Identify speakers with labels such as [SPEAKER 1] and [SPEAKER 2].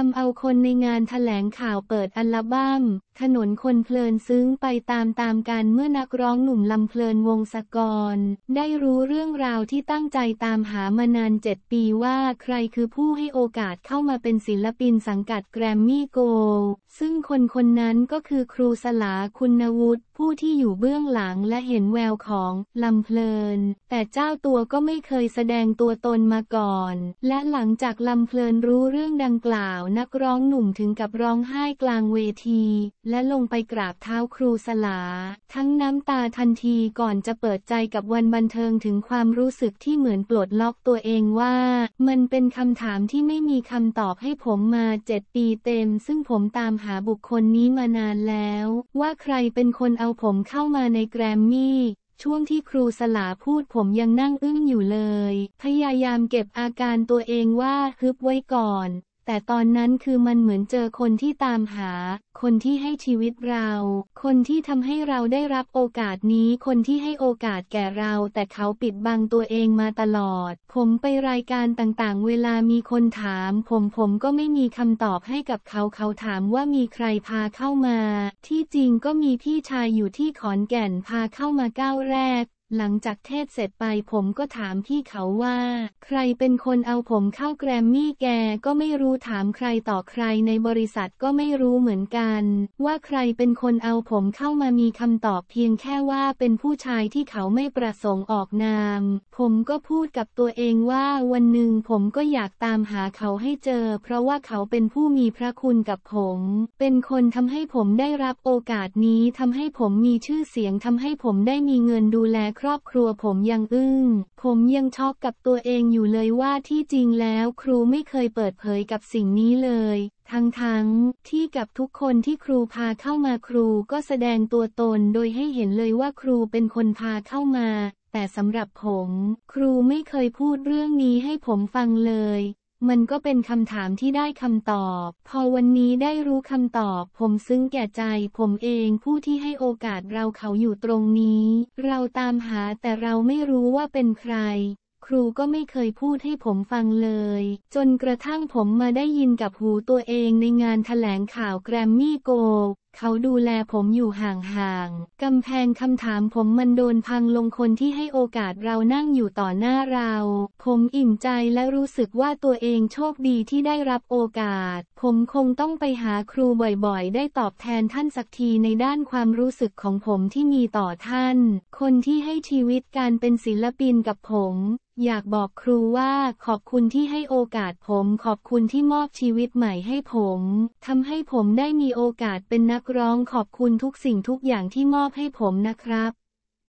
[SPEAKER 1] ทำเอาคนในงานแถลงข่าวเปิดอัลบั้มถนนคนเพลินซึ้งไปตามตามกันเมื่อนักร้องหนุ่มลำเพลินวงศกร ได้รู้เรื่องราวที่ตั้งใจตามหามานานเจ็ดปีว่าใครคือผู้ให้โอกาสเข้ามาเป็นศิลปินสังกัดแกรมมี่โก ซึ่งคนคนนั้นก็คือครูสลาคุณวุฒิผู้ที่อยู่เบื้องหลังและเห็นแววของลำเพลิน แต่เจ้าตัวก็ไม่เคยแสดงตัวตนมาก่อน และหลังจากลำเพลินรู้เรื่องดังกล่าวนักร้องหนุ่มถึงกับร้องไห้กลางเวที และลงไปกราบเท้าครูสลา ทั้งน้ำตาทันทีก่อนจะเปิดใจกับวันบันเทิงถึงความรู้สึกที่เหมือนปลดล็อกตัวเองว่า มันเป็นคำถามที่ไม่มีคำตอบให้ผมมาเจ็ดปีเต็ม ซึ่งผมตามหาบุคคลนี้มานานแล้ว ว่าใครเป็นคนเอาผมเข้ามาในแกรมมี่ ช่วงที่ครูสลาพูดผมยังนั่งอึ้งอยู่เลย พยายามเก็บอาการตัวเองว่าฮึบไว้ก่อนแต่ตอนนั้นคือมันเหมือนเจอคนที่ตามหา คนที่ให้ชีวิตเรา คนที่ทำให้เราได้รับโอกาสนี้ คนที่ให้โอกาสแก่เรา แต่เขาปิดบังตัวเองมาตลอด ผมไปรายการต่างๆ เวลามีคนถามผมผมก็ไม่มีคำตอบให้กับเขา เขาถามว่ามีใครพาเข้ามา ที่จริงก็มีพี่ชายอยู่ที่ขอนแก่นพาเข้ามาก้าวแรกหลังจากเทศเสร็จไปผมก็ถามพี่เขาว่า ใครเป็นคนเอาผมเข้าแกรมมี่แกก็ไม่รู้ถามใครต่อใครในบริษัทก็ไม่รู้เหมือนกัน ว่าใครเป็นคนเอาผมเข้ามามีคำตอบเพียงแค่ว่าเป็นผู้ชายที่เขาไม่ประสงค์ออกนาม ผมก็พูดกับตัวเองว่าวันหนึ่งผมก็อยากตามหาเขาให้เจอ เพราะว่าเขาเป็นผู้มีพระคุณกับผม เป็นคนทำให้ผมได้รับโอกาสนี้ทำให้ผมมีชื่อเสียงทำให้ผมได้มีเงินดูแลครอบครัวผมยังอึง้ง ผมยังช็อกกับตัวเองอยู่เลยว่าที่จริงแล้วครูไม่เคยเปิดเผยกับสิ่งนี้เลย ทั้งทั้งที่กับทุกคนที่ครูพาเข้ามาครูก็แสดงตัวตนโดยให้เห็นเลยว่าครูเป็นคนพาเข้ามา แต่สำหรับผม ครูไม่เคยพูดเรื่องนี้ให้ผมฟังเลยมันก็เป็นคำถามที่ได้คำตอบ พอวันนี้ได้รู้คำตอบ ผมซึ้งแก่ใจผมเองผู้ที่ให้โอกาสเราเขาอยู่ตรงนี้ เราตามหาแต่เราไม่รู้ว่าเป็นใคร ครูก็ไม่เคยพูดให้ผมฟังเลย จนกระทั่งผมมาได้ยินกับหูตัวเองในงานถแถลงข่าวแกรมมี่โกเขาดูแลผมอยู่ห่างๆ กำแพงคำถามผมมันโดนพังลงคนที่ให้โอกาสเรานั่งอยู่ต่อหน้าเรา ผมอิ่มใจและรู้สึกว่าตัวเองโชคดีที่ได้รับโอกาส ผมคงต้องไปหาครูบ่อยๆ ได้ตอบแทนท่านสักทีในด้านความรู้สึกของผมที่มีต่อท่าน คนที่ให้ชีวิตการเป็นศิลปินกับผม อยากบอกครูว่าขอบคุณที่ให้โอกาสผมขอบคุณที่มอบชีวิตใหม่ให้ผมทำให้ผมได้มีโอกาสเป็นนักักร้องขอบคุณทุกสิ่งทุกอย่างที่มอบให้ผมนะครับ